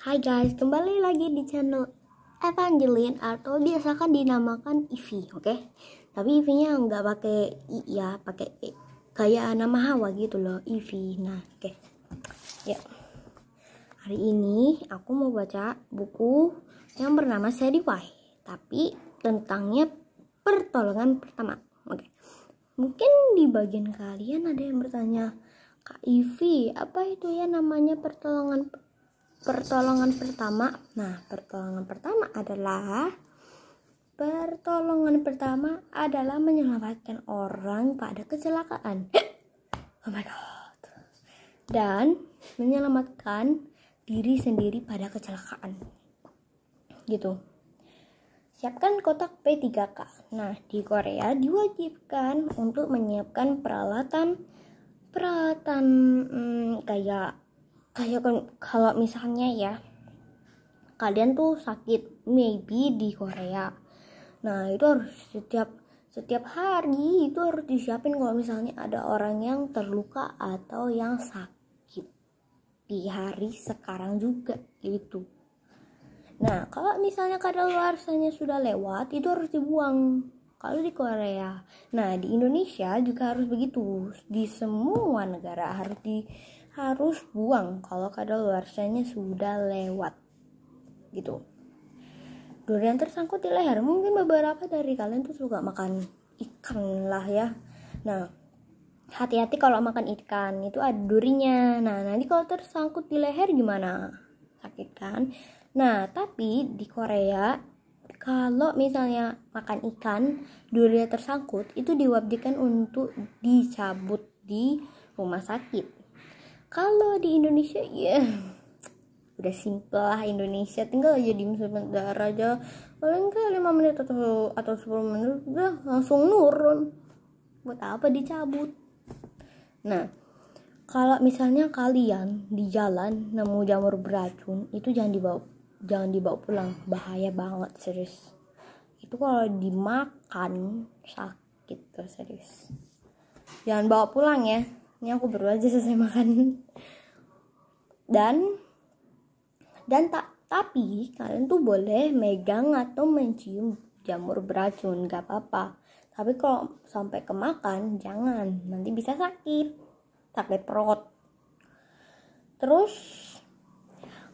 Hai guys, kembali lagi di channel Evangeline atau biasa kan dinamakan Ivy, oke? Okay? Tapi Ivy-nya nggak pakai i ya, pakai e. Kayak nama Hawa gitu loh, Ivy. Nah, oke. Okay. Ya. Hari ini aku mau baca buku yang bernama Seri Y, tapi tentangnya pertolongan pertama. Oke. Okay. Mungkin di bagian kalian ada yang bertanya, Kak Ivy, apa itu ya namanya pertolongan pertolongan pertama. Nah, pertolongan pertama adalah pertolongan pertama adalah menyelamatkan orang pada kecelakaan. Oh my god. Dan menyelamatkan diri sendiri pada kecelakaan. Gitu. Siapkan kotak P3K. Nah, di Korea diwajibkan untuk menyiapkan peralatan peralatan hmm, kayak kayak kan, kalau misalnya ya kalian tuh sakit maybe di Korea nah itu harus setiap setiap hari itu harus disiapin kalau misalnya ada orang yang terluka atau yang sakit di hari sekarang juga itu. nah kalau misalnya kadaluarsanya sudah lewat itu harus dibuang kalau di Korea nah di Indonesia juga harus begitu di semua negara harus di harus buang kalau kadaluarsanya sudah lewat gitu durian tersangkut di leher mungkin beberapa dari kalian tuh suka makan ikan lah ya nah hati-hati kalau makan ikan itu ada durinya nah nanti kalau tersangkut di leher gimana sakit kan nah tapi di Korea kalau misalnya makan ikan durinya tersangkut itu diwajibkan untuk dicabut di rumah sakit kalau di Indonesia ya yeah. udah simple lah Indonesia tinggal aja di sebentar aja paling ke 5 menit atau atau 10 menit udah langsung nurun buat apa dicabut nah kalau misalnya kalian di jalan nemu jamur beracun itu jangan dibawa jangan dibawa pulang bahaya banget serius itu kalau dimakan sakit tuh serius jangan bawa pulang ya ini aku baru aja selesai makan dan dan tak tapi kalian tuh boleh megang atau mencium jamur beracun gak apa-apa tapi kalau sampai kemakan jangan nanti bisa sakit sakit perut terus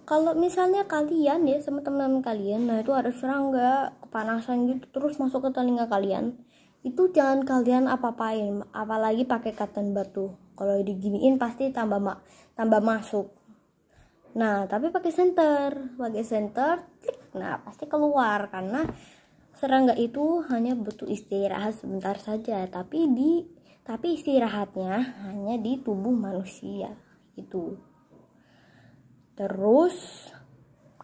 kalau misalnya kalian ya sama teman-teman kalian nah itu ada serangga kepanasan gitu terus masuk ke telinga kalian itu jangan kalian apa-apain apalagi pakai katen batu kalau diginiin pasti tambah ma tambah masuk nah tapi pakai senter pakai senter klik nah pasti keluar karena serangga itu hanya butuh istirahat sebentar saja tapi di tapi istirahatnya hanya di tubuh manusia itu terus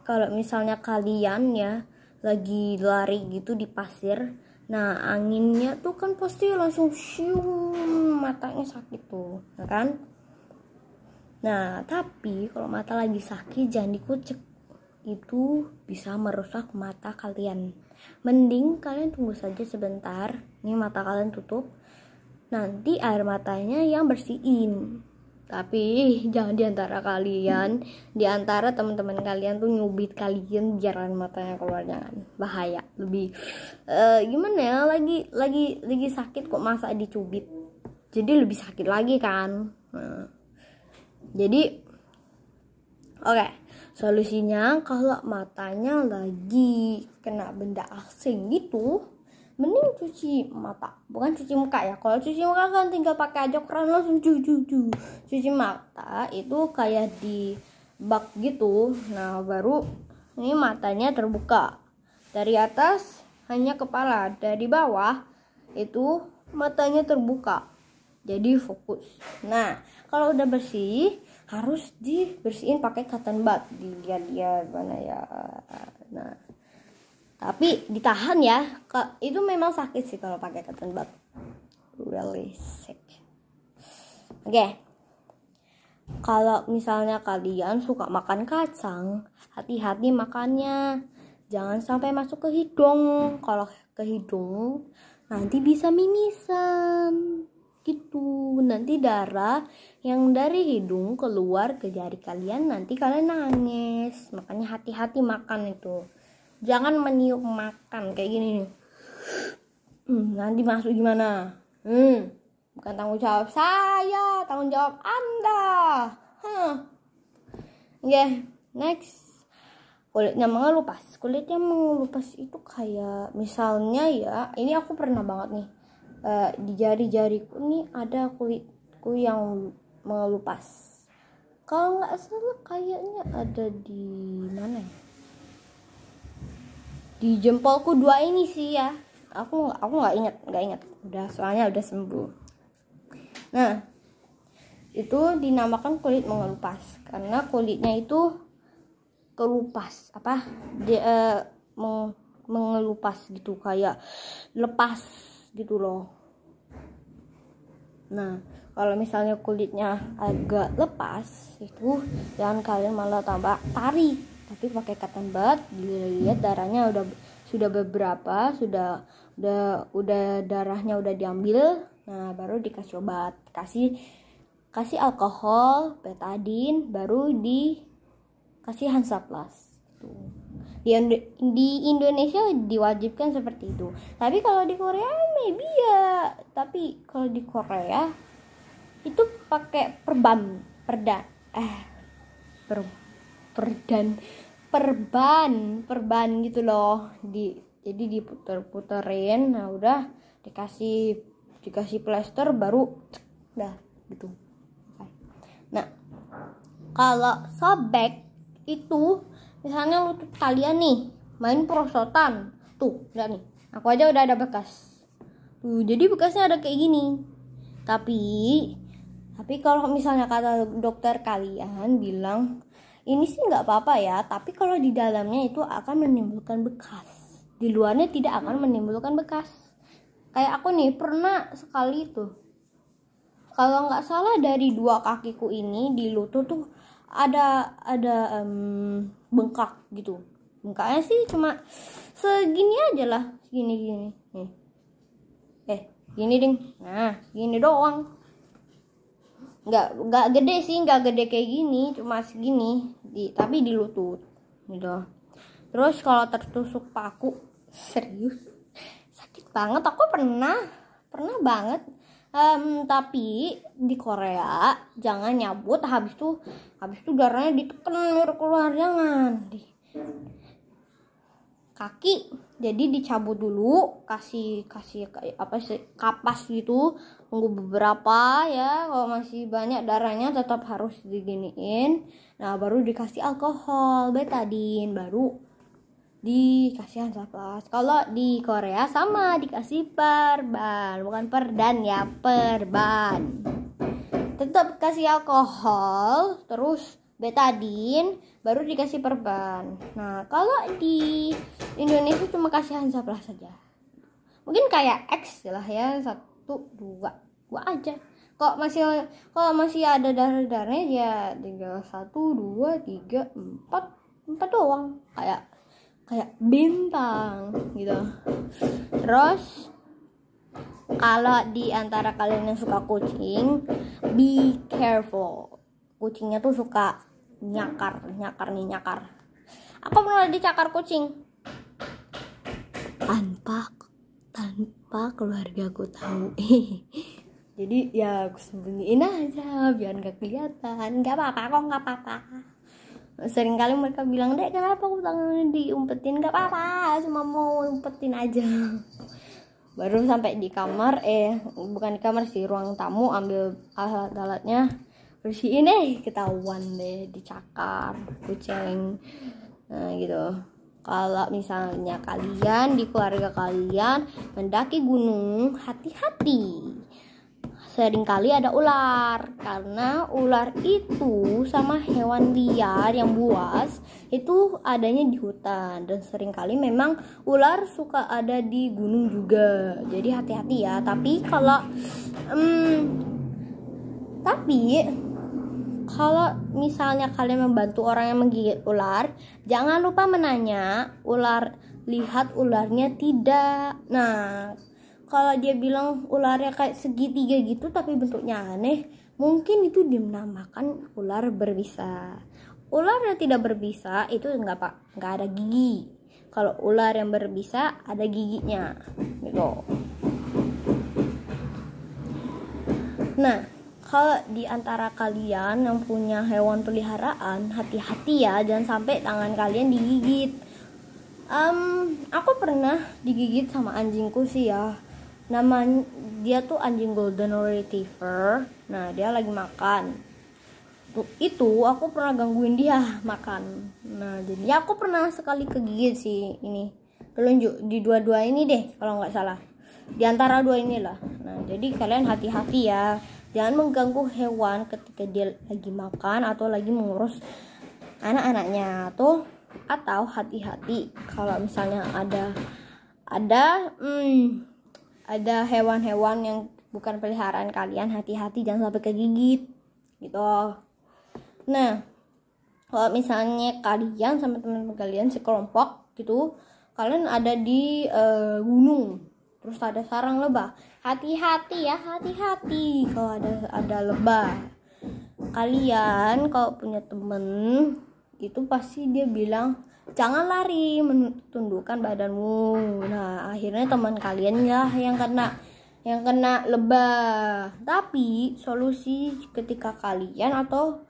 kalau misalnya kalian ya lagi lari gitu di pasir Nah, anginnya tuh kan pasti langsung siung, matanya sakit tuh, ya kan? Nah, tapi kalau mata lagi sakit jangan dikucek. Itu bisa merusak mata kalian. Mending kalian tunggu saja sebentar. Ini mata kalian tutup. Nanti air matanya yang bersihin tapi jangan diantara kalian diantara teman-teman kalian tuh nyubit kalian biaran matanya keluar jangan bahaya lebih uh, gimana ya lagi lagi lagi sakit kok masa dicubit jadi lebih sakit lagi kan nah. jadi oke okay. solusinya kalau matanya lagi kena benda asing gitu mending cuci mata bukan cuci muka ya kalau cuci muka kan tinggal pakai aja keran langsung cuci cuci cuci mata itu kayak di bak gitu nah baru ini matanya terbuka dari atas hanya kepala dari bawah itu matanya terbuka jadi fokus nah kalau udah bersih harus dibersihin pakai cotton bud dilihat-lihat mana ya nah tapi ditahan ya itu memang sakit sih kalau pakai cotton bud really sick oke okay. kalau misalnya kalian suka makan kacang hati-hati makannya jangan sampai masuk ke hidung kalau ke hidung nanti bisa mimisan gitu nanti darah yang dari hidung keluar ke jari kalian nanti kalian nangis makanya hati-hati makan itu jangan meniup makan kayak gini nih hmm, nanti masuk gimana hmm bukan tanggung jawab saya tanggung jawab anda huh. oke okay, next kulitnya mengelupas kulitnya mengelupas itu kayak misalnya ya ini aku pernah banget nih uh, di jari-jariku nih ada kulitku yang mengelupas kalau nggak salah kayaknya ada di mana ya di jempolku dua ini sih ya aku aku nggak inget nggak inget udah soalnya udah sembuh nah itu dinamakan kulit mengelupas karena kulitnya itu kelupas apa dia uh, meng, mengelupas gitu kayak lepas gitu loh nah kalau misalnya kulitnya agak lepas itu jangan kalian malah tambah tarik tapi pakai cotton bud dilihat darahnya udah sudah beberapa sudah udah udah darahnya udah diambil nah baru dikasih obat kasih kasih alkohol betadin baru dikasih hansaplas tuh di, di Indonesia diwajibkan seperti itu tapi kalau di Korea maybe ya tapi kalau di Korea itu pakai perban perda eh per, perdan perban perban gitu loh di jadi diputer-puterin nah udah dikasih dikasih plester baru udah gitu nah kalau sobek itu misalnya lutut kalian nih main prosotan tuh udah nih aku aja udah ada bekas tuh jadi bekasnya ada kayak gini tapi tapi kalau misalnya kata dokter kalian bilang ini sih nggak apa-apa ya, tapi kalau di dalamnya itu akan menimbulkan bekas. Di luarnya tidak akan menimbulkan bekas. Kayak aku nih pernah sekali itu, Kalau nggak salah dari dua kakiku ini di lutut tuh ada ada um, bengkak gitu. Bengkaknya sih cuma segini aja lah, segini gini. Nih. Eh, gini ding. Nah, gini doang nggak nggak gede sih nggak gede kayak gini cuma segini di tapi di lutut gitu terus kalau tertusuk paku serius sakit banget aku pernah pernah banget um, tapi di Korea jangan nyabut habis tuh habis tuh darahnya diteken keluar jangan di kaki jadi dicabut dulu kasih kasih apa sih kapas gitu tunggu beberapa ya kalau masih banyak darahnya tetap harus diginiin nah baru dikasih alkohol betadin baru dikasih hansaplast kalau di Korea sama dikasih perban bukan perdan ya perban tetap kasih alkohol terus betadin baru dikasih perban nah kalau di Indonesia cuma kasih hansaplast saja mungkin kayak X lah ya satu dua dua aja kok masih kalau masih ada darah darahnya ya tinggal satu dua tiga empat empat doang kayak kayak bintang gitu terus kalau di antara kalian yang suka kucing be careful kucingnya tuh suka nyakar nyakar nih nyakar aku mulai dicakar kucing tanpa tanpa keluarga aku tahu jadi ya aku sembunyiin aja biar nggak kelihatan nggak apa-apa kok nggak apa-apa sering kali mereka bilang deh kenapa aku tangan diumpetin nggak apa-apa cuma mau umpetin aja baru sampai di kamar eh bukan di kamar sih ruang tamu ambil alat-alatnya bersihin deh ketahuan deh dicakar kucing nah, gitu kalau misalnya kalian di keluarga kalian mendaki gunung hati-hati sering kali ada ular karena ular itu sama hewan liar yang buas itu adanya di hutan dan sering kali memang ular suka ada di gunung juga jadi hati-hati ya tapi kalau um, tapi kalau misalnya kalian membantu orang yang menggigit ular, jangan lupa menanya ular lihat ularnya tidak. Nah, kalau dia bilang ularnya kayak segitiga gitu tapi bentuknya aneh, mungkin itu dinamakan ular berbisa. Ular yang tidak berbisa itu nggak pak, nggak ada gigi. Kalau ular yang berbisa ada giginya, gitu. Nah, kalau di antara kalian yang punya hewan peliharaan hati-hati ya jangan sampai tangan kalian digigit um, aku pernah digigit sama anjingku sih ya namanya dia tuh anjing golden retriever nah dia lagi makan Untuk itu aku pernah gangguin dia makan nah jadi aku pernah sekali kegigit sih ini telunjuk di dua-dua ini deh kalau nggak salah di antara dua inilah nah jadi kalian hati-hati ya Jangan mengganggu hewan ketika dia lagi makan atau lagi mengurus anak-anaknya atau atau hati-hati kalau misalnya ada ada hmm, ada hewan-hewan yang bukan peliharaan kalian hati-hati jangan sampai kegigit gitu nah kalau misalnya kalian sama teman-teman kalian sekelompok gitu kalian ada di uh, gunung terus ada sarang lebah hati-hati ya hati-hati kalau ada ada lebah kalian kalau punya temen itu pasti dia bilang jangan lari menundukkan badanmu nah akhirnya teman kalian ya yang kena yang kena lebah tapi solusi ketika kalian atau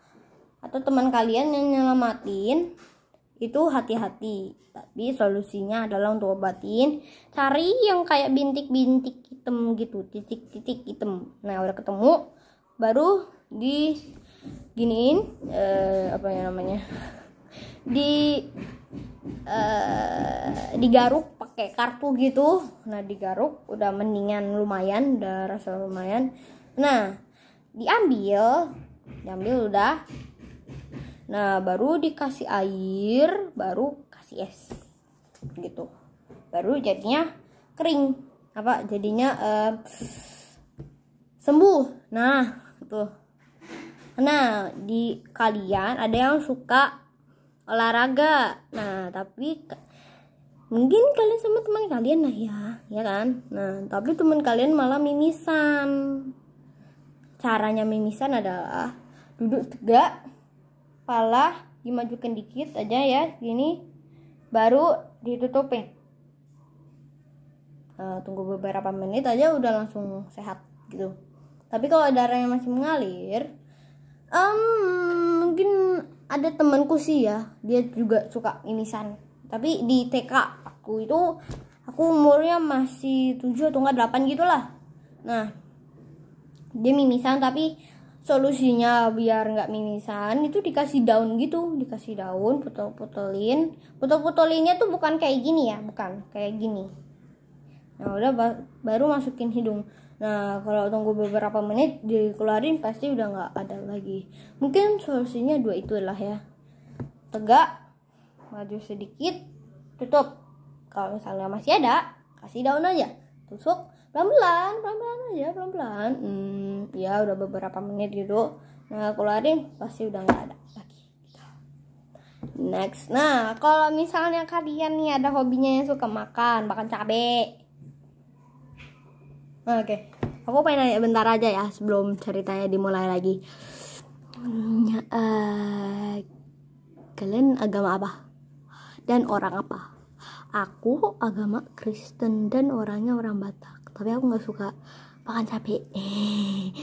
atau teman kalian yang nyelamatin itu hati-hati tapi solusinya adalah untuk obatin cari yang kayak bintik-bintik hitam gitu titik-titik hitam nah udah ketemu baru di giniin eh, apa ya namanya di eh, digaruk pakai kartu gitu nah digaruk udah mendingan lumayan udah rasa lumayan nah diambil diambil udah Nah, baru dikasih air, baru kasih es. Gitu. Baru jadinya kering. Apa? Jadinya uh, sembuh. Nah, tuh. Gitu. Nah, di kalian ada yang suka olahraga. Nah, tapi mungkin kalian sama teman kalian lah ya ya kan nah tapi teman kalian malah mimisan caranya mimisan adalah duduk tegak pala dimajukan dikit aja ya gini baru ditutupin nah, eh, tunggu beberapa menit aja udah langsung sehat gitu tapi kalau darahnya masih mengalir um, mungkin ada temanku sih ya dia juga suka mimisan tapi di TK aku itu aku umurnya masih 7 atau enggak 8 gitu lah nah dia mimisan tapi solusinya biar nggak mimisan itu dikasih daun gitu dikasih daun putol-putolin putol-putolinnya tuh bukan kayak gini ya bukan kayak gini nah udah ba baru masukin hidung nah kalau tunggu beberapa menit dikeluarin pasti udah nggak ada lagi mungkin solusinya dua itulah ya tegak maju sedikit tutup kalau misalnya masih ada kasih daun aja tusuk pelan-pelan pelan-pelan aja pelan-pelan hmm, ya udah beberapa menit gitu nah lari, pasti udah nggak ada lagi next nah kalau misalnya kalian nih ada hobinya yang suka makan makan cabe nah, oke okay. aku pengen nanya bentar aja ya sebelum ceritanya dimulai lagi hmm, uh, kalian agama apa dan orang apa aku agama Kristen dan orangnya orang Batak tapi aku nggak suka makan cabe eh,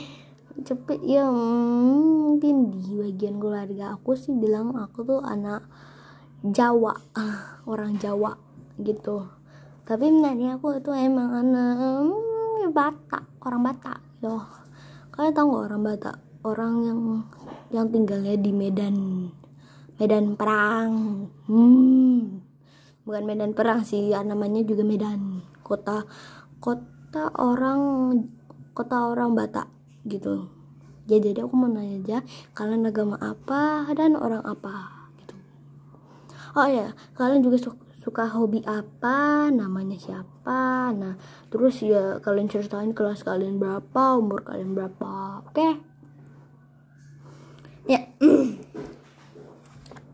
cepet ya mungkin di bagian keluarga aku sih bilang aku tuh anak Jawa orang Jawa gitu tapi nanti aku itu emang anak hmm, Batak orang Batak loh gitu. kalian tau gak orang Batak orang yang yang tinggalnya di Medan Medan Perang hmm bukan Medan Perang sih namanya juga Medan kota kota kota orang kota orang Batak gitu ya jadi aku mau nanya aja kalian agama apa dan orang apa gitu oh ya kalian juga su suka hobi apa namanya siapa nah terus ya kalian ceritain kelas kalian berapa umur kalian berapa oke okay? ya yeah.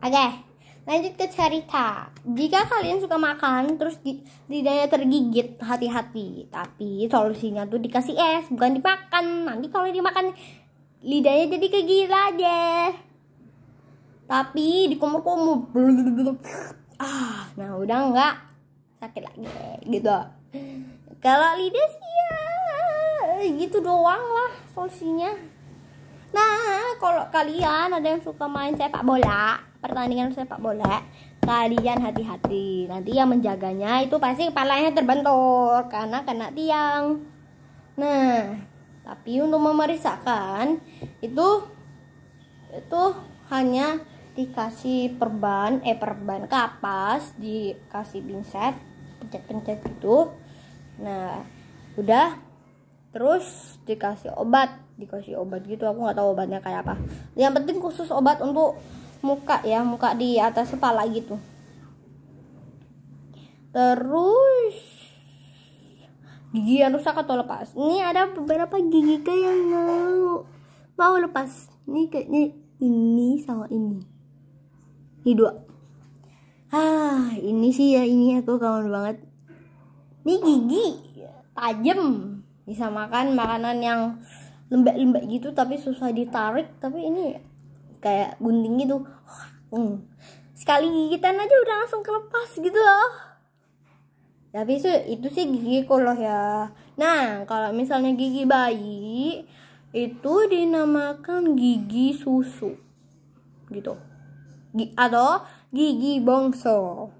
oke okay. Lanjut ke cerita. Jika kalian suka makan terus lidahnya tergigit, hati-hati. Tapi solusinya tuh dikasih es, bukan dimakan. Nanti kalau dimakan lidahnya jadi kegila aja Tapi dikumur-kumur. Ah, nah udah enggak sakit lagi gitu. Kalau lidah sih ya gitu doang lah solusinya. Nah, kalau kalian ada yang suka main sepak bola, pertandingan sepak bola, kalian hati-hati. Nanti yang menjaganya itu pasti kepalanya terbentur karena kena tiang. Nah, tapi untuk memeriksakan itu itu hanya dikasih perban eh perban kapas dikasih pinset pencet-pencet gitu nah udah terus dikasih obat dikasih obat gitu aku nggak tahu obatnya kayak apa yang penting khusus obat untuk muka ya muka di atas kepala gitu terus gigi yang rusak atau lepas ini ada beberapa gigi yang mau mau lepas ini kayaknya ini sama ini ini dua ah ini sih ya ini aku kangen banget ini gigi tajam bisa makan makanan yang lembek-lembek gitu tapi susah ditarik tapi ini kayak gunting gitu hmm. sekali gigitan aja udah langsung kelepas gitu loh tapi itu, itu sih gigi koloh ya nah kalau misalnya gigi bayi itu dinamakan gigi susu gitu G atau gigi bongso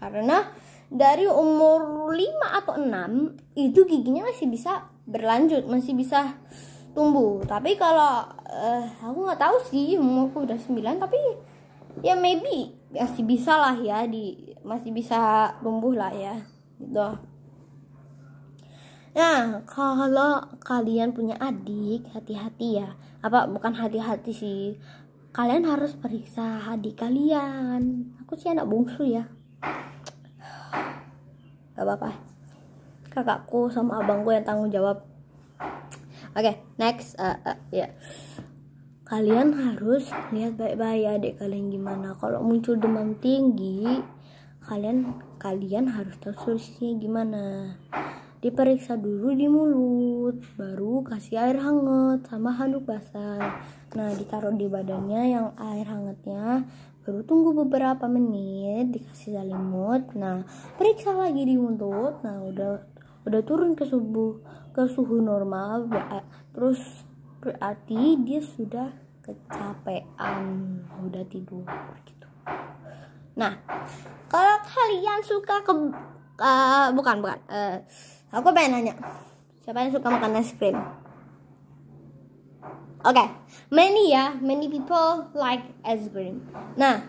karena dari umur 5 atau 6 itu giginya masih bisa berlanjut masih bisa tumbuh tapi kalau uh, aku nggak tahu sih umurku udah 9 tapi ya maybe masih bisa lah ya di masih bisa tumbuh lah ya gitu nah kalau kalian punya adik hati-hati ya apa bukan hati-hati sih kalian harus periksa adik kalian aku sih anak bungsu ya gak apa-apa kakakku sama abangku yang tanggung jawab Oke, okay, next. Uh, uh, ya. Yeah. Kalian harus lihat baik-baik ya adik kalian gimana. Kalau muncul demam tinggi, kalian kalian harus tahu solusinya gimana. Diperiksa dulu di mulut, baru kasih air hangat sama handuk basah. Nah, ditaruh di badannya yang air hangatnya baru tunggu beberapa menit dikasih selimut nah periksa lagi di mulut nah udah udah turun ke subuh ke suhu normal terus berarti dia sudah kecapean udah tidur gitu nah kalau kalian suka ke uh, bukan bukan uh, aku pengen nanya siapa yang suka makan es krim oke okay. many ya many people like es krim nah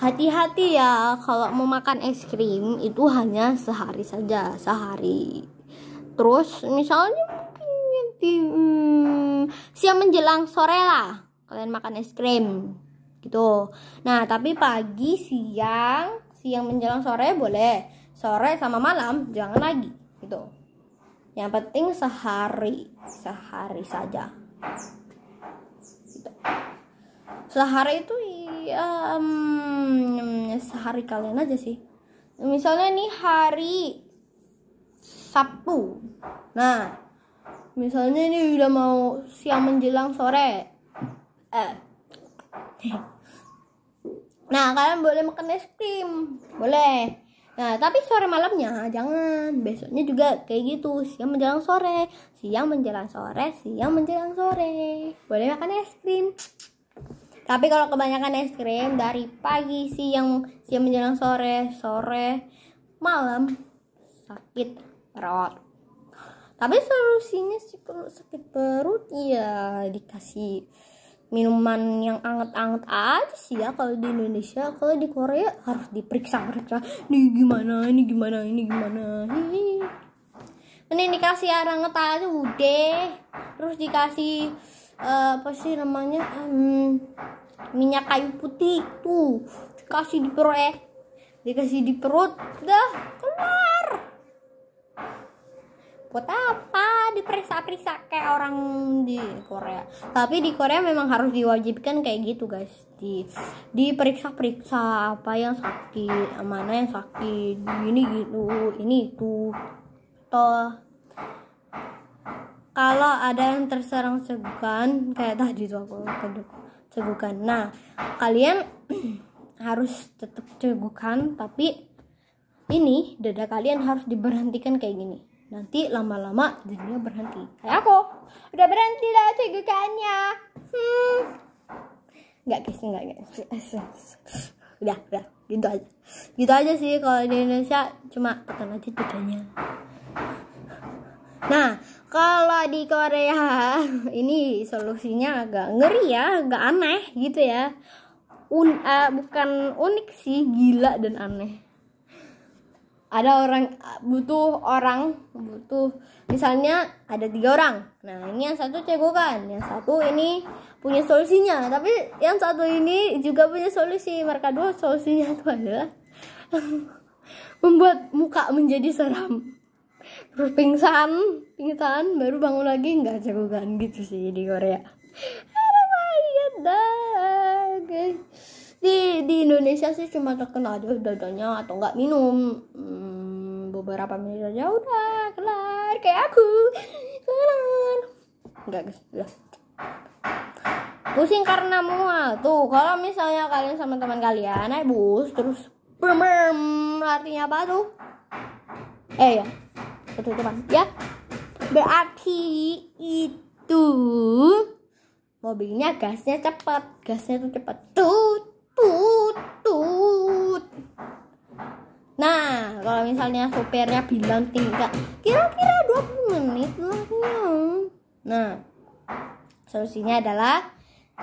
hati-hati ya kalau mau makan es krim itu hanya sehari saja sehari terus misalnya di hmm, siang menjelang sore lah kalian makan es krim gitu nah tapi pagi siang siang menjelang sore boleh sore sama malam jangan lagi gitu yang penting sehari sehari saja gitu. sehari itu ya um, sehari kalian aja sih misalnya nih hari Sabtu. Nah, misalnya ini udah mau siang menjelang sore. Eh. Nah, kalian boleh makan es krim. Boleh. Nah, tapi sore malamnya jangan. Besoknya juga kayak gitu, siang menjelang sore, siang menjelang sore, siang menjelang sore. Boleh makan es krim. Tapi kalau kebanyakan es krim dari pagi, siang, siang menjelang sore, sore, malam sakit perut tapi solusinya sih kalau sakit perut ya dikasih minuman yang anget-anget aja sih ya kalau di Indonesia kalau di Korea harus diperiksa periksa ini gimana ini gimana ini gimana Hihi. ini dikasih air anget aja udah terus dikasih uh, apa sih namanya um, minyak kayu putih tuh dikasih di perut eh. dikasih di perut udah kelar buat apa diperiksa-periksa kayak orang di Korea tapi di Korea memang harus diwajibkan kayak gitu guys di diperiksa-periksa apa yang sakit mana yang sakit ini gitu ini itu toh kalau ada yang terserang cegukan kayak tadi tuh aku cegukan nah kalian harus tetap cegukan tapi ini dada kalian harus diberhentikan kayak gini Nanti lama-lama jadinya berhenti. Kayak aku, udah berhenti lah cegukannya. Hmm. Nggak guys, nggak guys. Udah, udah, gitu aja. Gitu aja sih kalau di Indonesia cuma tekan aja jedanya. Nah, kalau di Korea ini solusinya agak ngeri ya, agak aneh gitu ya. Un, uh, bukan unik sih, gila dan aneh ada orang eh, butuh orang butuh misalnya ada tiga orang nah ini yang satu cegukan yang satu ini punya solusinya tapi yang satu ini juga punya solusi mereka dua solusinya itu adalah membuat muka menjadi seram terus pingsan pingsan baru bangun lagi nggak cegukan gitu sih di Korea Oh my god, guys di di Indonesia sih cuma terkenal aja dadanya atau nggak minum hmm, beberapa menit aja ya udah kelar kayak aku kelar nggak guys udah pusing karena mual tuh kalau misalnya kalian sama teman kalian naik bus terus bermerm artinya apa tuh eh ya itu teman ya berarti itu mobilnya gasnya cepat gasnya tuh cepat tuh tut tut nah kalau misalnya supirnya bilang tinggal kira-kira 20 menit lagi nah solusinya adalah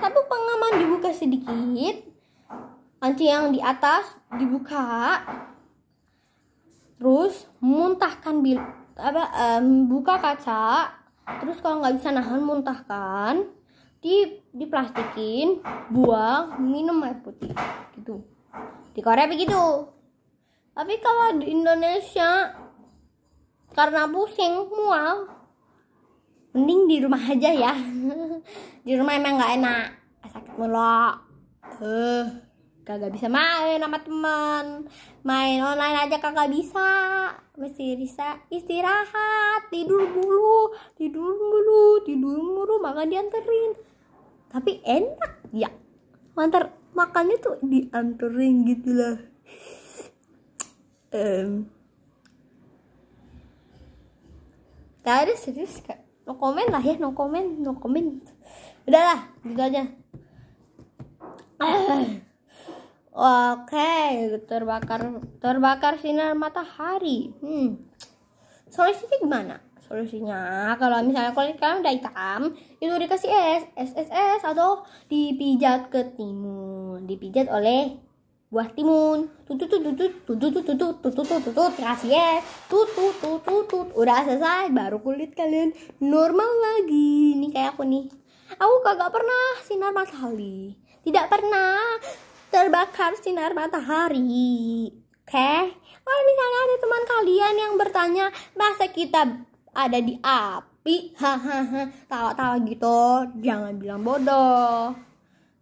satu pengaman dibuka sedikit kunci yang di atas dibuka terus muntahkan bil apa um, buka kaca terus kalau nggak bisa nahan muntahkan di diplastikin buang minum air putih gitu di Korea begitu tapi kalau di Indonesia karena pusing mual mending di rumah aja ya di rumah emang nggak enak sakit mulu eh kagak bisa main sama teman main online aja kagak bisa mesti bisa istirahat tidur dulu tidur dulu tidur dulu makan dianterin tapi enak ya mantar makannya tuh dianterin gitu lah um, gak ada serius kak no comment lah ya no comment no comment udahlah gitu aja Oke, okay, terbakar terbakar sinar matahari. Hmm. Solusinya gimana? solusinya kalau misalnya kulit kalian udah hitam itu dikasih es es es es atau dipijat ke timun dipijat oleh buah timun tutut tutut tutut tutut tutut tutut tutut kasih es tutut tutut udah selesai baru kulit kalian normal lagi nih kayak aku nih aku kagak pernah sinar matahari tidak pernah terbakar sinar matahari oke okay? kalau misalnya ada teman kalian yang bertanya bahasa kita ada di api hahaha tawa-tawa gitu jangan bilang bodoh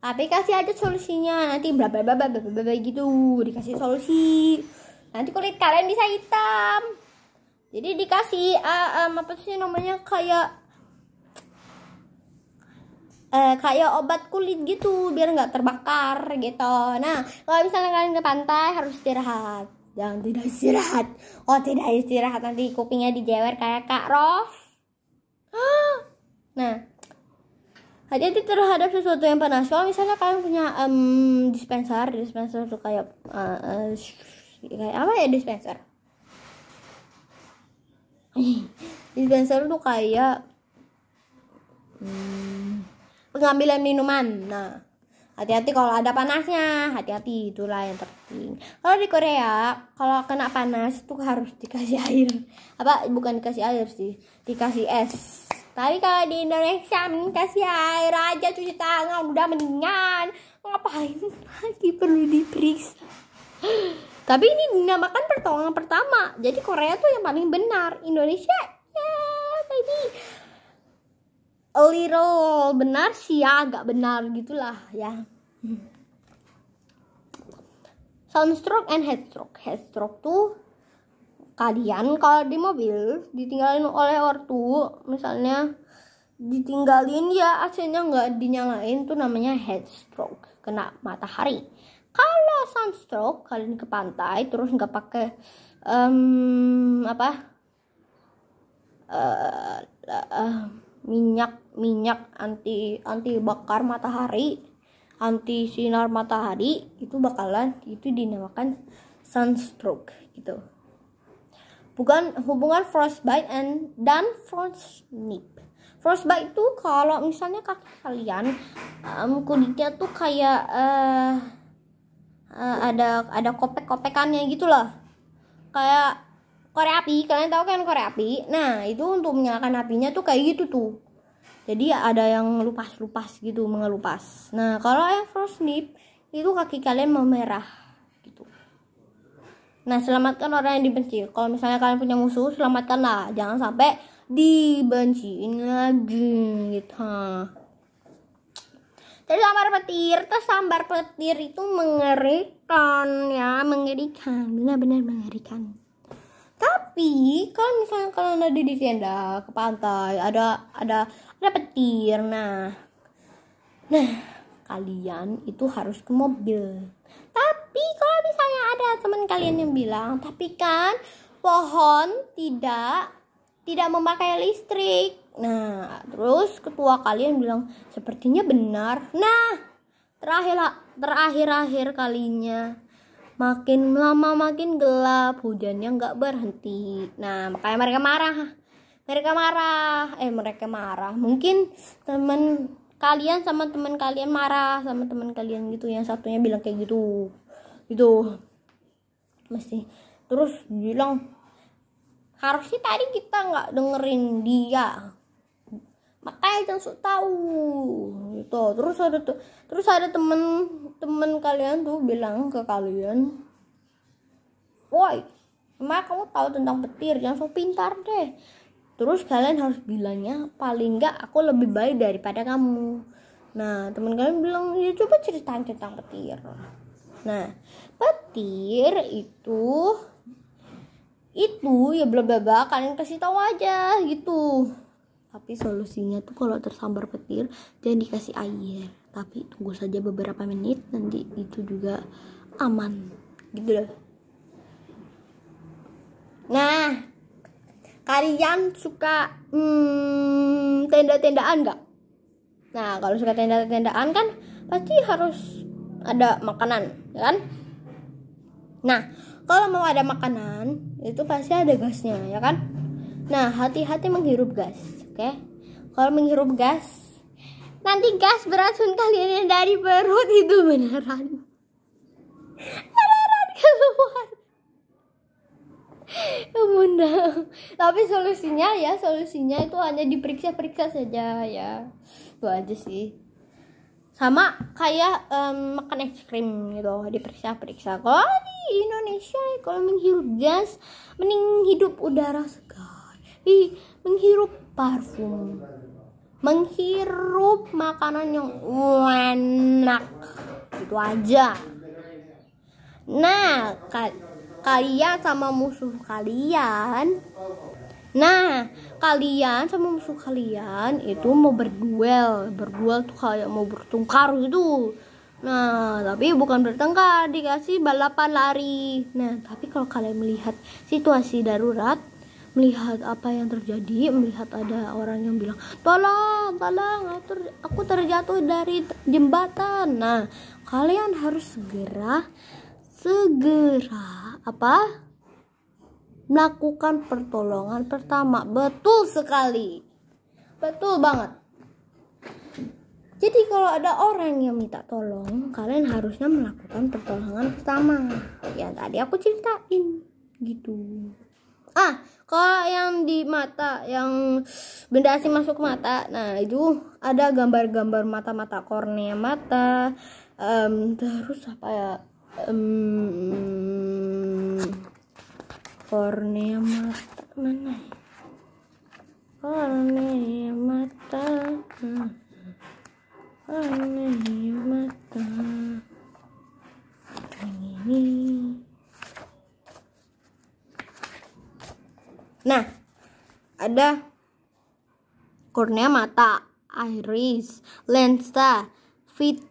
tapi kasih aja solusinya nanti bla bla bla bla gitu dikasih solusi nanti kulit kalian bisa hitam jadi dikasih uh, um, apa sih namanya kayak uh, kayak obat kulit gitu biar nggak terbakar gitu nah kalau misalnya kalian ke pantai harus istirahat Jangan tidak istirahat. Oh tidak istirahat nanti kupingnya dijewer kayak Kak Rof. Nah, hati-hati terhadap sesuatu yang panas. Kalau misalnya kalian punya um, dispenser, dispenser tuh kayak uh, uh, kayak apa ya dispenser? dispenser tuh kayak um, pengambilan minuman. Nah, hati-hati kalau ada panasnya hati-hati itulah yang penting kalau di Korea kalau kena panas tuh harus dikasih air apa bukan dikasih air sih dikasih es tapi kalau di Indonesia kasih air aja cuci tangan udah mendingan ngapain lagi perlu diperiksa tapi ini dinamakan pertolongan pertama jadi Korea tuh yang paling benar Indonesia ya yeah, baby a little benar sih ya agak benar gitulah ya sunstroke and headstroke headstroke tuh kalian kalau di mobil ditinggalin oleh ortu misalnya ditinggalin ya AC-nya nggak dinyalain tuh namanya headstroke kena matahari kalau sunstroke kalian ke pantai terus nggak pakai um, apa uh, uh, minyak minyak anti anti bakar matahari anti sinar matahari itu bakalan itu dinamakan sunstroke gitu bukan hubungan frostbite and dan frostnip frostbite itu kalau misalnya kaki kalian um, kulitnya tuh kayak uh, uh, ada ada kopek-kopekannya gitu loh kayak korek api kalian tahu kan korek api nah itu untuk menyalakan apinya tuh kayak gitu tuh jadi ada yang lupas-lupas gitu mengelupas nah kalau yang frost nip itu kaki kalian memerah gitu nah selamatkan orang yang dibenci kalau misalnya kalian punya musuh selamatkanlah jangan sampai dibenciin lagi gitu jadi sambar petir terus sambar petir itu mengerikan ya mengerikan benar-benar mengerikan tapi kalau misalnya kalian ada di tenda ke pantai ada ada petir nah nah kalian itu harus ke mobil tapi kalau misalnya ada teman kalian yang bilang tapi kan pohon tidak tidak memakai listrik nah terus ketua kalian bilang sepertinya benar nah terakhir terakhir akhir kalinya makin lama makin gelap hujannya nggak berhenti nah makanya mereka marah mereka marah eh mereka marah mungkin temen kalian sama teman kalian marah sama teman kalian gitu yang satunya bilang kayak gitu gitu mesti terus bilang harusnya tadi kita nggak dengerin dia makanya jangan sok tahu gitu terus ada tuh terus ada temen temen kalian tuh bilang ke kalian woi emang kamu tahu tentang petir jangan sok pintar deh terus kalian harus bilangnya paling nggak aku lebih baik daripada kamu nah teman kalian bilang ya coba ceritain tentang petir nah petir itu itu ya bla bla bla kalian kasih tahu aja gitu tapi solusinya tuh kalau tersambar petir jangan dikasih air tapi tunggu saja beberapa menit nanti itu juga aman gitu loh nah kalian suka hmm, tenda-tendaan nggak nah kalau suka tenda-tendaan kan pasti harus ada makanan ya kan nah kalau mau ada makanan itu pasti ada gasnya ya kan nah hati-hati menghirup gas oke okay? kalau menghirup gas nanti gas beracun kalian dari perut itu beneran bunda tapi solusinya ya solusinya itu hanya diperiksa-periksa saja ya itu aja sih sama kayak um, makan es krim gitu diperiksa-periksa kalau di Indonesia kalau menghirup gas mending hidup udara segar Ih, menghirup parfum menghirup makanan yang enak itu aja nah kak kalian sama musuh kalian nah kalian sama musuh kalian itu mau berduel berduel tuh kayak mau bertengkar gitu Nah, tapi bukan bertengkar, dikasih balapan lari. Nah, tapi kalau kalian melihat situasi darurat, melihat apa yang terjadi, melihat ada orang yang bilang, "Tolong, tolong, aku, terjatuh dari jembatan." Nah, kalian harus segera segera apa? Melakukan pertolongan pertama. Betul sekali. Betul banget. Jadi kalau ada orang yang minta tolong, kalian harusnya melakukan pertolongan pertama. Ya tadi aku ceritain gitu. Ah, kalau yang di mata, yang benda asing masuk ke mata, nah itu ada gambar-gambar mata-mata kornea mata, um, terus apa ya? um, kornea mata mana kornea mata hmm. kornea mata ini nah ada kornea mata iris lensa vit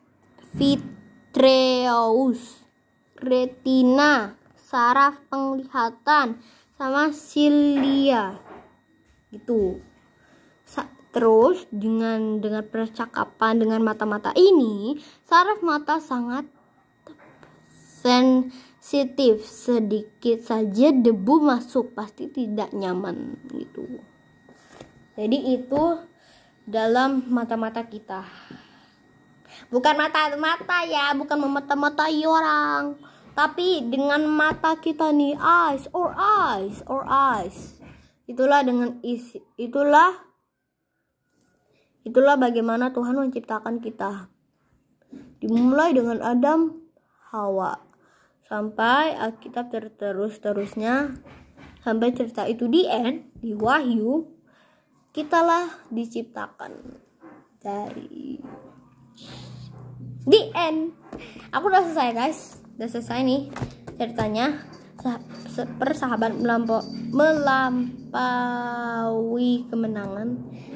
vitreous retina, saraf penglihatan, sama silia. Gitu. Sa Terus dengan dengan percakapan dengan mata-mata ini, saraf mata sangat sensitif. Sedikit saja debu masuk pasti tidak nyaman gitu. Jadi itu dalam mata-mata kita bukan mata-mata ya bukan memata mata orang tapi dengan mata kita nih eyes or eyes or eyes itulah dengan isi itulah itulah bagaimana Tuhan menciptakan kita dimulai dengan Adam Hawa sampai Alkitab terus terusnya sampai cerita itu di end di Wahyu kitalah diciptakan dari the end aku udah selesai guys udah selesai nih ceritanya persahabat melampau melampaui kemenangan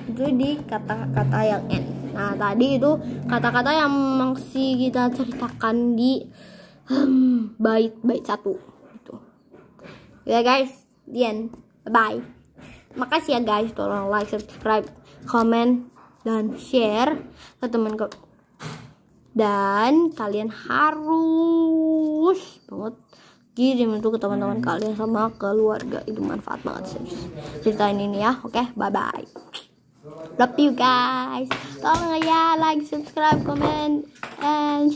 itu di kata-kata yang end nah tadi itu kata-kata yang masih kita ceritakan di hmm, bait bait satu itu ya yeah, guys the end bye, -bye. makasih ya guys tolong like subscribe comment dan share ke teman teman dan kalian harus banget kirim itu ke teman-teman hmm. kalian sama keluarga itu manfaat banget sih cerita ini ya oke okay, bye bye love you guys tolong ya like subscribe comment and share